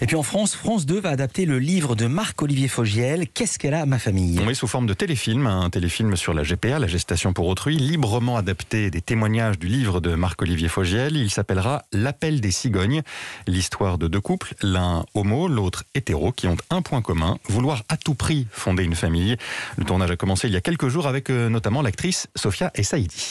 Et puis en France, France 2 va adapter le livre de Marc-Olivier Fogiel, Qu'est-ce qu'elle a, ma famille Oui, sous forme de téléfilm, hein, un téléfilm sur la GPA, la gestation pour autrui, librement adapté des témoignages du livre de Marc-Olivier Fogiel. Il s'appellera L'appel des cigognes, l'histoire de deux couples, l'un homo, l'autre hétéro, qui ont un point commun, vouloir à tout prix fonder une famille. Le tournage a commencé il y a quelques jours avec euh, notamment l'actrice Sophia Essaidi.